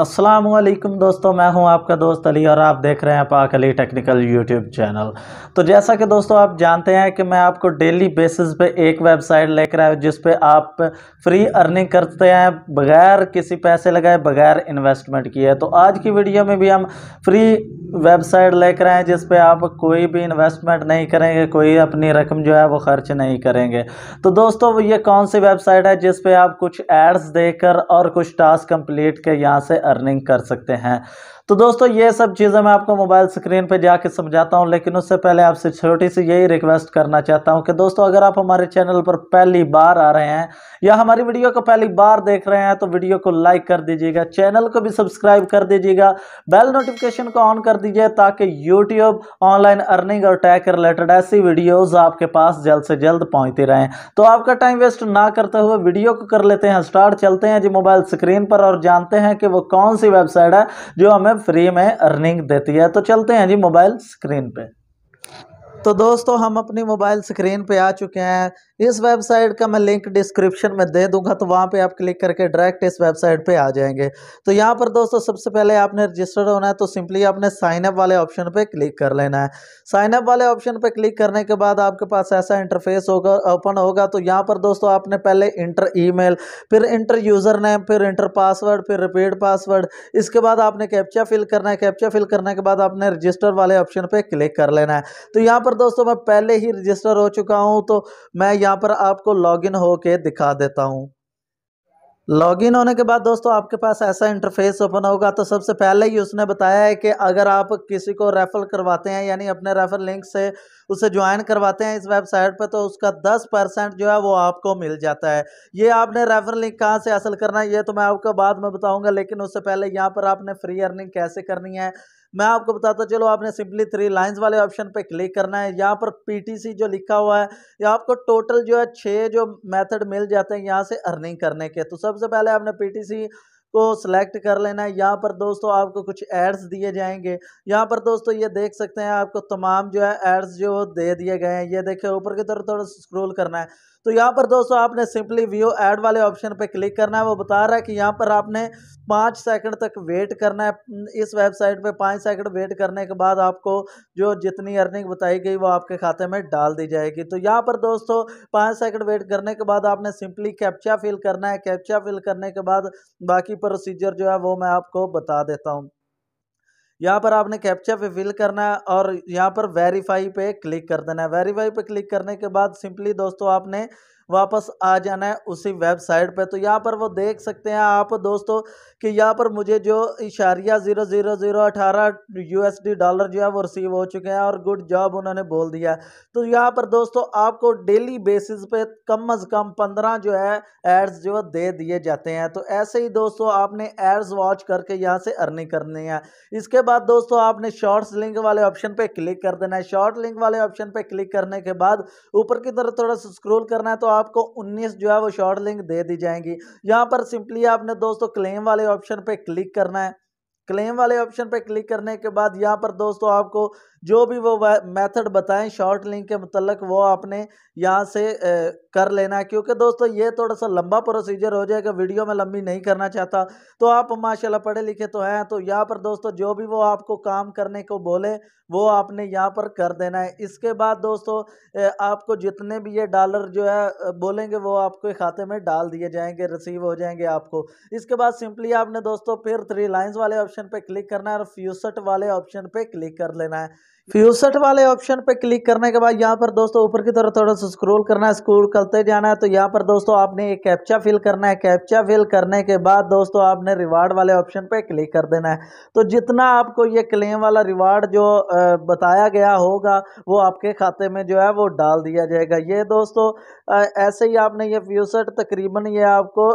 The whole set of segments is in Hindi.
असलम दोस्तों मैं हूं आपका दोस्त अली और आप देख रहे हैं पाक अली टेक्निकल यूट्यूब चैनल तो जैसा कि दोस्तों आप जानते हैं कि मैं आपको डेली बेसिस पे एक वेबसाइट लेकर आया जिस पे आप फ्री अर्निंग करते हैं बगैर किसी पैसे लगाए बगैर इन्वेस्टमेंट किए तो आज की वीडियो में भी हम फ्री वेबसाइट लेकर आए हैं जिस पर आप कोई भी इन्वेस्टमेंट नहीं करेंगे कोई अपनी रकम जो है वो खर्च नहीं करेंगे तो दोस्तों ये कौन सी वेबसाइट है जिस आप कुछ एड्स देकर और कुछ टास्क कंप्लीट के यहाँ से अर्निंग कर सकते हैं तो दोस्तों ये सब चीज़ें मैं आपको मोबाइल स्क्रीन पर जाके समझाता हूँ लेकिन उससे पहले आपसे छोटी सी यही रिक्वेस्ट करना चाहता हूँ कि दोस्तों अगर आप हमारे चैनल पर पहली बार आ रहे हैं या हमारी वीडियो को पहली बार देख रहे हैं तो वीडियो को लाइक कर दीजिएगा चैनल को भी सब्सक्राइब कर दीजिएगा बेल नोटिफिकेशन को ऑन कर दीजिए ताकि यूट्यूब ऑनलाइन अर्निंग और टैक रिलेटेड ऐसी वीडियोज़ आपके पास जल्द से जल्द पहुँचती रहें तो आपका टाइम वेस्ट ना करते हुए वीडियो को कर लेते हैं स्टार्ट चलते हैं जी मोबाइल स्क्रीन पर और जानते हैं कि वो कौन सी वेबसाइट है जो हमें फ्री में अर्निंग देती है तो चलते हैं जी मोबाइल स्क्रीन पे तो दोस्तों हम अपनी मोबाइल स्क्रीन पे आ चुके हैं इस वेबसाइट का मैं लिंक डिस्क्रिप्शन में दे दूंगा तो वहाँ पे आप क्लिक करके डायरेक्ट इस वेबसाइट पे आ जाएंगे तो यहाँ पर दोस्तों सबसे पहले आपने रजिस्टर्ड होना है तो सिंपली आपने साइनअप वाले ऑप्शन पे क्लिक कर लेना है साइनअप वाले ऑप्शन पर क्लिक करने के बाद आपके पास ऐसा इंटरफेस होगा ओपन होगा तो यहाँ पर दोस्तों आपने पहले इंटर ई फिर इंटर यूज़र नेम फिर इंटर पासवर्ड फिर रिपीट पासवर्ड इसके बाद आपने कैप्चा फिल करना है कैप्चा फिल करने के बाद आपने रजिस्टर वाले ऑप्शन पर क्लिक कर लेना है तो यहाँ पर और दोस्तों मैं पहले ही रजिस्टर हो चुका हूं तो मैं यहां पर आपको लॉगिन होके दिखा देता हूं लॉगिन होने के बाद दोस्तों आपके पास ऐसा इंटरफेस ओपन होगा तो सबसे पहले ही उसने बताया है कि अगर आप किसी को रेफ़र करवाते हैं यानी अपने रेफ़र लिंक से उसे ज्वाइन करवाते हैं इस वेबसाइट पर तो उसका 10 परसेंट जो है वो आपको मिल जाता है ये आपने रेफ़र लिंक कहाँ से हासिल करना है ये तो मैं आपको बाद में बताऊँगा लेकिन उससे पहले यहाँ पर आपने फ्री अर्निंग कैसे करनी है मैं आपको बताता चलो आपने सिंपली थ्री लाइंस वाले ऑप्शन पे क्लिक करना है यहाँ पर पीटीसी जो लिखा हुआ है या आपको टोटल जो है छः जो मेथड मिल जाते हैं यहाँ से अर्निंग करने के तो सबसे पहले आपने पीटीसी को सिलेक्ट कर लेना है यहाँ पर दोस्तों आपको कुछ एड्स दिए जाएंगे यहाँ पर दोस्तों ये देख सकते हैं आपको तमाम जो है एड्स जो दे दिए गए हैं ये देखे ऊपर की तरफ थोड़ा स्क्रोल करना है तो यहाँ पर दोस्तों आपने सिंपली व्यू ऐड वाले ऑप्शन पर क्लिक करना है वो बता रहा है कि यहाँ पर आपने पाँच सेकंड तक वेट करना है इस वेबसाइट पे पाँच सेकंड वेट करने के बाद आपको जो जितनी अर्निंग बताई गई वो आपके खाते में डाल दी जाएगी तो यहाँ पर दोस्तों पाँच सेकंड वेट करने के बाद आपने सिंपली कैप्चा फिल करना है कैप्चा फिल करने के बाद बाकी प्रोसीजर जो है वो मैं आपको बता देता हूँ यहाँ पर आपने कैप्चा पे फिल करना है और यहाँ पर वेरीफाई पे क्लिक कर देना है वेरीफाई पे क्लिक करने के बाद सिंपली दोस्तों आपने वापस आ जाना है उसी वेबसाइट पे तो यहाँ पर वो देख सकते हैं आप दोस्तों कि यहाँ पर मुझे जो इशारिया ज़ीरो ज़ीरो ज़ीरो अठारह यू डॉलर जो है वो रिसीव हो चुके हैं और गुड जॉब उन्होंने बोल दिया है तो यहाँ पर दोस्तों आपको डेली बेसिस पे कम अज़ कम पंद्रह जो है एड्स जो दे दिए जाते हैं तो ऐसे ही दोस्तों आपने एड्स वॉच करके यहाँ से अर्निंग करनी है इसके बाद दोस्तों आपने शॉर्ट्स लिंक वाले ऑप्शन पर क्लिक कर देना है शॉर्ट लिंक वाले ऑप्शन पर क्लिक करने के बाद ऊपर की तरफ थोड़ा सा स्क्रोल करना है तो आपको 19 जो है वो शॉर्ट लिंक दे दी जाएंगी यहाँ पर सिंपली आपने दोस्तों क्लेम वाले ऑप्शन पे क्लिक करना है क्लेम वाले ऑप्शन पे क्लिक करने के बाद यहाँ पर दोस्तों आपको जो भी वो मेथड बताएं शॉर्ट लिंक के मतलब वो आपने यहाँ से कर लेना है क्योंकि दोस्तों ये थोड़ा सा लंबा प्रोसीजर हो जाएगा वीडियो में लंबी नहीं करना चाहता तो आप माशाल्लाह पढ़े लिखे तो हैं तो यहाँ पर दोस्तों जो भी वो आपको काम करने को बोले वो आपने यहाँ पर कर देना है इसके बाद दोस्तों आपको जितने भी ये डॉलर जो है बोलेंगे वो आपके खाते में डाल दिए जाएंगे रिसीव हो जाएंगे आपको इसके बाद सिंपली आपने दोस्तों फिर थ्री लाइन्स वाले ऑप्शन पर क्लिक करना है और फ्यूसट वाले ऑप्शन पर क्लिक कर लेना है फ्यूसठ वाले ऑप्शन पे क्लिक करने के बाद यहाँ पर दोस्तों ऊपर की तरफ थोड़ा सा स्क्रोल करना है स्क्रॉल करते जाना है तो यहाँ पर दोस्तों आपने एक कैप्चा फिल करना है कैप्चा फिल करने के बाद दोस्तों आपने रिवार्ड वाले ऑप्शन पे क्लिक कर देना है तो जितना आपको ये क्लेम वाला रिवार्ड जो बताया गया होगा वो आपके खाते में जो है वो डाल दिया जाएगा ये दोस्तों ऐसे ही आपने ये फ्यूसठ तकरीबन ये आपको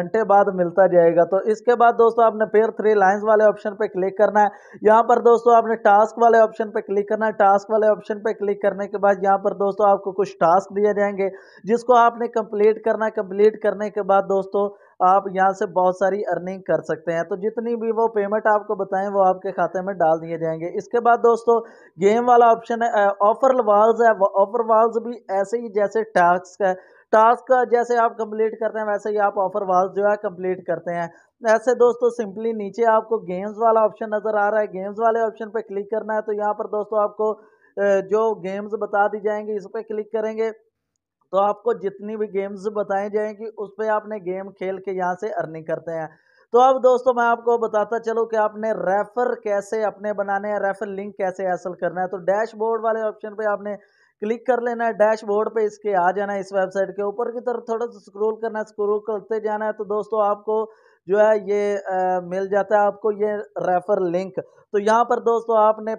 घंटे बाद मिलता जाएगा तो इसके बाद दोस्तों आपने फिर थ्री लाइन्स वाले ऑप्शन पर क्लिक करना है यहाँ पर दोस्तों आपने टास्क वाले ऑप्शन पर क्लिक करना है टास्क वाले ऑप्शन पर क्लिक करने के बाद यहाँ पर दोस्तों आपको कुछ टास्क दिए जाएंगे जिसको आपने कंप्लीट करना है कंप्लीट करने के बाद दोस्तों आप यहाँ से बहुत सारी अर्निंग कर सकते हैं तो जितनी भी वो पेमेंट आपको बताएं वो आपके खाते में डाल दिए जाएंगे इसके बाद दोस्तों गेम वाला ऑप्शन है ऑफर वाल्स है ऑफर वाल्स भी ऐसे ही जैसे टास्क है टास्क जैसे आप कंप्लीट करते हैं वैसे ही आप ऑफर वाल्स जो है कंप्लीट करते हैं ऐसे दोस्तों सिंपली नीचे आपको गेम्स वाला ऑप्शन नज़र आ रहा है गेम्स वाले ऑप्शन पर क्लिक करना है तो यहाँ पर दोस्तों आपको जो गेम्स बता दी जाएंगी इस पर क्लिक करेंगे तो आपको जितनी भी गेम्स बताई जाएंगी उस पर आपने गेम खेल के यहाँ से अर्निंग करते हैं तो अब दोस्तों मैं आपको बताता चलूँ कि आपने रेफ़र कैसे अपने बनाने हैं रेफ़र लिंक कैसे हासिल करना है तो डैशबोर्ड वाले ऑप्शन पे आपने क्लिक कर लेना है डैशबोर्ड पे इसके आ जाना है इस वेबसाइट के ऊपर की तरफ थोड़ा सा स्क्रोल करना है स्क्रोल करते जाना है तो दोस्तों आपको जो है ये आ, मिल जाता है आपको ये रेफर लिंक तो यहाँ पर दोस्तों आपने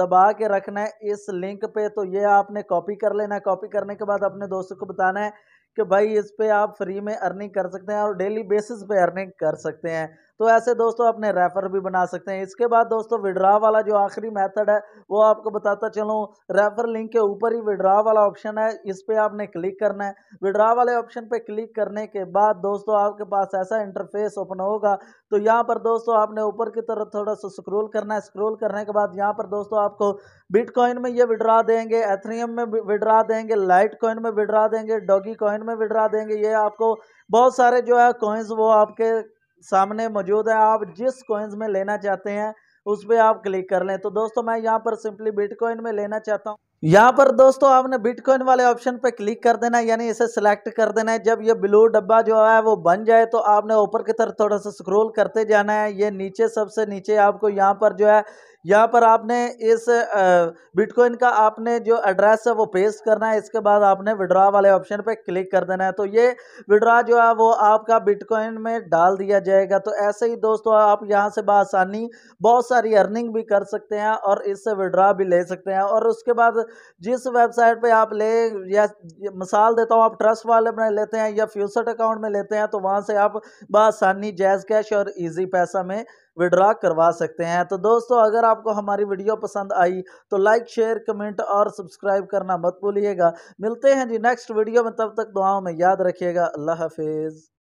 दबा के रखना है इस लिंक पे तो ये आपने कॉपी कर लेना है कॉपी करने के बाद अपने दोस्तों को बताना है कि भाई इस पर आप फ्री में अर्निंग कर सकते हैं और डेली बेसिस पे अर्निंग कर सकते हैं तो ऐसे दोस्तों अपने रेफर भी बना सकते हैं इसके बाद दोस्तों विड्रा वाला जो आखिरी मेथड है वो आपको बताता चलूँ रेफर लिंक के ऊपर ही विड्रा वाला ऑप्शन है इस पर आपने क्लिक करना है विड्रा वाले ऑप्शन पर क्लिक करने के बाद दोस्तों आपके पास ऐसा इंटरफेस ओपन होगा तो यहाँ पर दोस्तों आपने ऊपर की तरफ थोड़ा सा स्क्रोल करना है स्क्रोल करने के बाद यहाँ पर दोस्तों आपको बिटकॉइन में ये विड्रा देंगे एथ्रियम में विड्रा देंगे लाइट कॉइन में विड्रा देंगे डॉगी कॉइन में विड्रा देंगे ये आपको बहुत सारे जो है कॉइन्स वो आपके सामने मौजूद है आप जिस कोइंस में लेना चाहते हैं उस पर आप क्लिक कर लें तो दोस्तों मैं यहाँ पर सिंपली बिटकॉइन में लेना चाहता हूँ यहाँ पर दोस्तों आपने बिटकॉइन वाले ऑप्शन पे क्लिक कर देना है यानी इसे सिलेक्ट कर देना है जब ये ब्लू डब्बा जो है वो बन जाए तो आपने ऊपर की तरफ थोड़ा सा स्क्रॉल करते जाना है ये नीचे सबसे नीचे आपको यहाँ पर जो है यहाँ पर आपने इस बिटकॉइन का आपने जो एड्रेस है वो पेस्ट करना है इसके बाद आपने विड्रा वाले ऑप्शन पे क्लिक कर देना है तो ये विड्रा जो है वो आपका बिटकॉइन में डाल दिया जाएगा तो ऐसे ही दोस्तों आप यहाँ से बसानी बहुत सारी अर्निंग भी कर सकते हैं और इससे विड्रा भी ले सकते हैं और उसके बाद जिस वेबसाइट पर आप ले या मिसाल देता हूँ आप ट्रस्ट वाले में लेते हैं या फ्यूसट अकाउंट में लेते हैं तो वहाँ से आप बसानी जैज़ कैश और ईजी पैसा में विड्रॉ करवा सकते हैं तो दोस्तों अगर आपको हमारी वीडियो पसंद आई तो लाइक शेयर कमेंट और सब्सक्राइब करना मत भूलिएगा मिलते हैं जी नेक्स्ट वीडियो में तब तक दुआओं में याद रखिएगा अल्लाह हाफिज़